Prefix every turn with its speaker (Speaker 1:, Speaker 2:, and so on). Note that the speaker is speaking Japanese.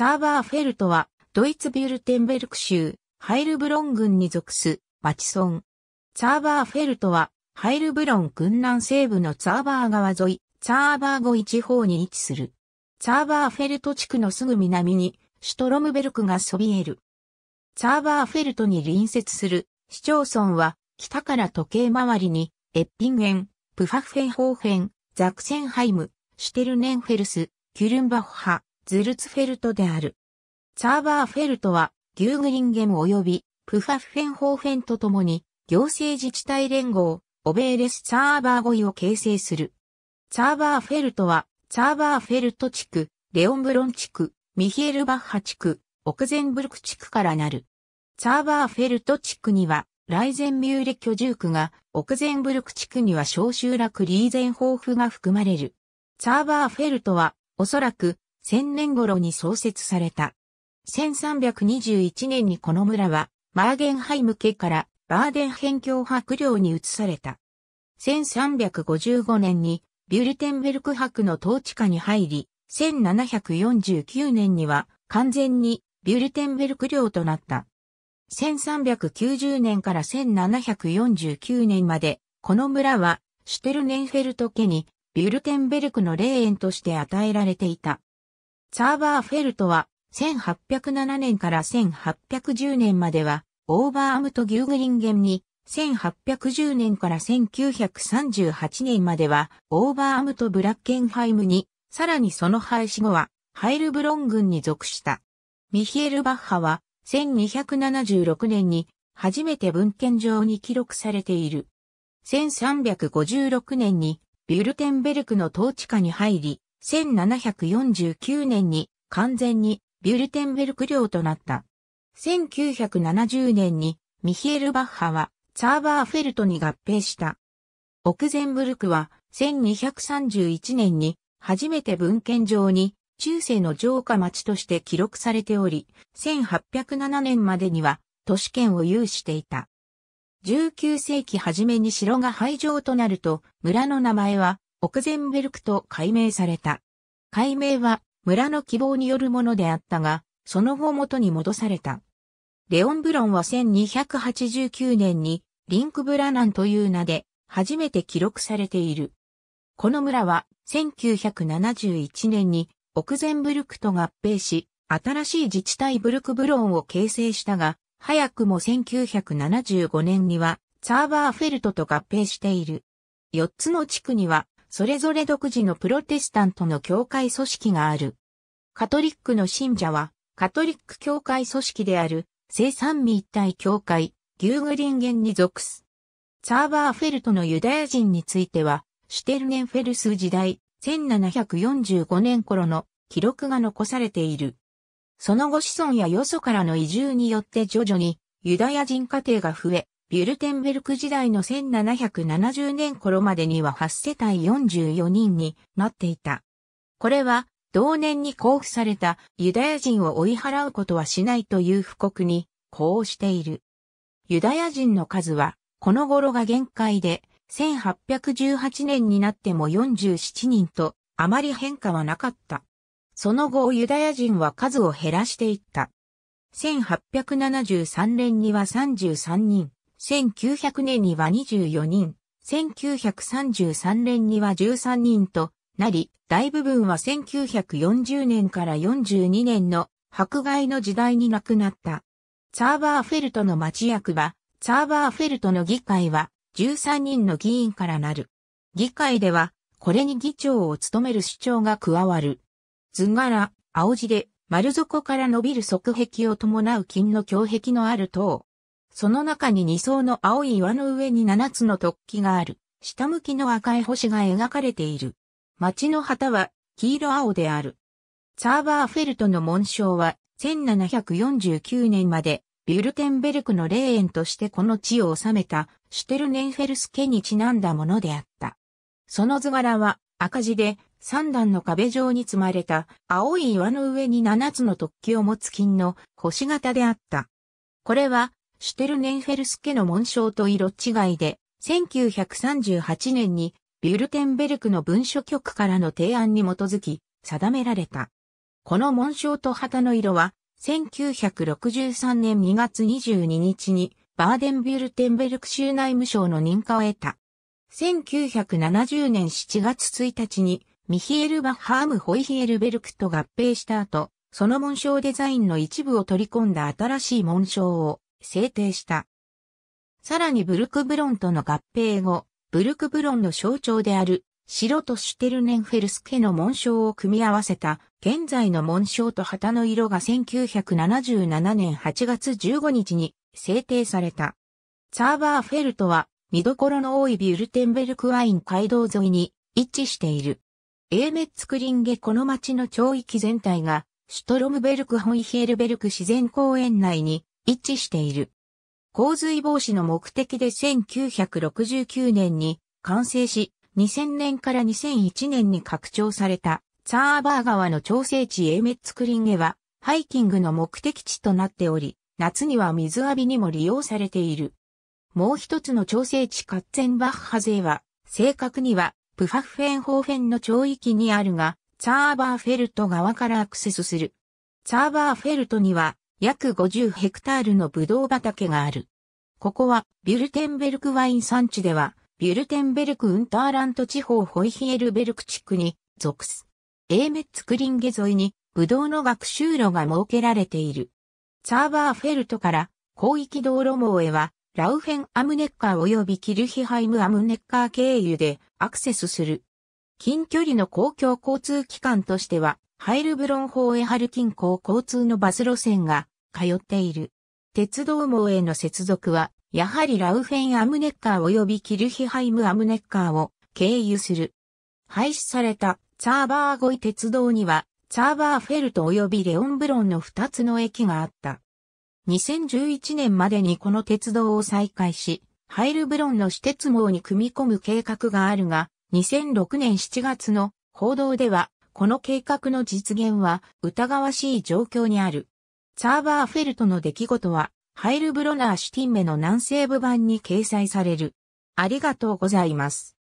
Speaker 1: サーバーフェルトは、ドイツビュルテンベルク州、ハイルブロン郡に属す、町チサーバーフェルトは、ハイルブロン郡南西部のサーバー川沿い、サーバー越地方に位置する。サーバーフェルト地区のすぐ南に、シュトロムベルクがそびえる。サーバーフェルトに隣接する市町村は、北から時計回りに、エッピンゲン、プファフェンホーフェン、ザクセンハイム、シュテルネンフェルス、キュルンバッハ、ズルツフェルトである。ツァーバーフェルトは、ギューグリンゲム及び、プファフェンホーフェンとともに、行政自治体連合、オベーレス・ツァーバー語彙を形成する。ツァーバーフェルトは、ツァーバーフェルト地区、レオンブロン地区、ミヒエルバッハ地区、オクゼンブルク地区からなる。ツァーバーフェルト地区には、ライゼンミューレ居住区が、オクゼンブルク地区には小集落リーゼンホーフが含まれる。ツァーバーフェルトは、おそらく、1000年頃に創設された。1321年にこの村は、マーゲンハイム家からバーデン辺境伯領に移された。1355年にビュルテンベルク伯の統治下に入り、1749年には完全にビュルテンベルク領となった。1390年から1749年まで、この村はシュテルネンフェルト家にビュルテンベルクの霊園として与えられていた。サーバーフェルトは、1807年から1810年までは、オーバーアムト・ギューグリンゲンに、1810年から1938年までは、オーバーアムト・ブラッケンハイムに、さらにその廃止後は、ハイルブロン軍に属した。ミヒエル・バッハは、1276年に、初めて文献上に記録されている。1356年に、ビュルテンベルクの統治下に入り、1749年に完全にビュルテンベルク領となった。1970年にミヒエル・バッハはツーバーフェルトに合併した。オクゼンブルクは1231年に初めて文献上に中世の城下町として記録されており、1807年までには都市圏を有していた。19世紀初めに城が廃城となると、村の名前はオクゼンベルクと改名された。改名は村の希望によるものであったが、その後元に戻された。レオン・ブロンは1289年にリンクブラナンという名で初めて記録されている。この村は1971年にオクゼンブルクと合併し、新しい自治体ブルクブロンを形成したが、早くも1975年にはツーバーフェルトと合併している。4つの地区にはそれぞれ独自のプロテスタントの教会組織がある。カトリックの信者は、カトリック教会組織である、聖三位一体教会、ギューグリンゲンに属す。サーバーフェルトのユダヤ人については、シュテルネンフェルス時代、1745年頃の記録が残されている。その後子孫やよそからの移住によって徐々にユダヤ人家庭が増え、ビュルテンベルク時代の1770年頃までには8世帯44人になっていた。これは、同年に交付されたユダヤ人を追い払うことはしないという布告に、こうしている。ユダヤ人の数は、この頃が限界で、1818年になっても47人と、あまり変化はなかった。その後、ユダヤ人は数を減らしていった。1873年には33人。1900年には24人、1933年には13人となり、大部分は1940年から42年の迫害の時代に亡くなった。ツァーバーフェルトの町役場、ツァーバーフェルトの議会は13人の議員からなる。議会では、これに議長を務める主長が加わる。図柄、青字で、丸底から伸びる側壁を伴う金の強壁のある塔。その中に2層の青い岩の上に7つの突起がある。下向きの赤い星が描かれている。町の旗は黄色青である。サーバーフェルトの紋章は1749年までビュルテンベルクの霊園としてこの地を治めたシュテルネンフェルス家にちなんだものであった。その図柄は赤字で3段の壁状に積まれた青い岩の上に7つの突起を持つ金の星型であった。これはシュテルネンフェルス家の紋章と色違いで、1938年にビュルテンベルクの文書局からの提案に基づき定められた。この紋章と旗の色は、1963年2月22日にバーデンビュルテンベルク州内務省の認可を得た。1970年7月1日にミヒエル・バッハーム・ホイヒエルベルクと合併した後、その紋章デザインの一部を取り込んだ新しい紋章を制定した。さらにブルクブロンとの合併後、ブルクブロンの象徴である白とシュテルネンフェルス家の紋章を組み合わせた現在の紋章と旗の色が1977年8月15日に制定された。サーバーフェルトは見どころの多いビュルテンベルクワイン街道沿いに位置している。エーメッツクリンゲこの町の町域全体がシュトロムベルクホイヒエルベルク自然公園内に一致している。洪水防止の目的で1969年に完成し、2000年から2001年に拡張されたツァーバー川の調整地エメッツクリンゲはハイキングの目的地となっており、夏には水浴びにも利用されている。もう一つの調整地カッツェンバッハ勢は、正確にはプファフェンホーフェンの町域にあるが、ツァーバーフェルト側からアクセスする。ツァーバーフェルトには約50ヘクタールのブドウ畑がある。ここは、ビュルテンベルクワイン産地では、ビュルテンベルクウンターラント地方ホイヒエルベルク地区に属す。エーメッツクリンゲ沿いに、ブドウの学習路が設けられている。サーバーフェルトから広域道路網へは、ラウフェンアムネッカー及びキルヒハイムアムネッカー経由でアクセスする。近距離の公共交通機関としては、ハイルブロン法へハル近郊交通のバス路線が通っている。鉄道網への接続は、やはりラウフェンアムネッカー及びキルヒハイムアムネッカーを経由する。廃止されたツァーバーゴイ鉄道には、ツァーバーフェルト及びレオンブロンの2つの駅があった。2011年までにこの鉄道を再開し、ハイルブロンの私鉄網に組み込む計画があるが、2006年7月の報道ではこの計画の実現は疑わしい状況にある。サーバーフェルトの出来事は、ハイルブロナーシュティンメの南西部版に掲載される。ありがとうございます。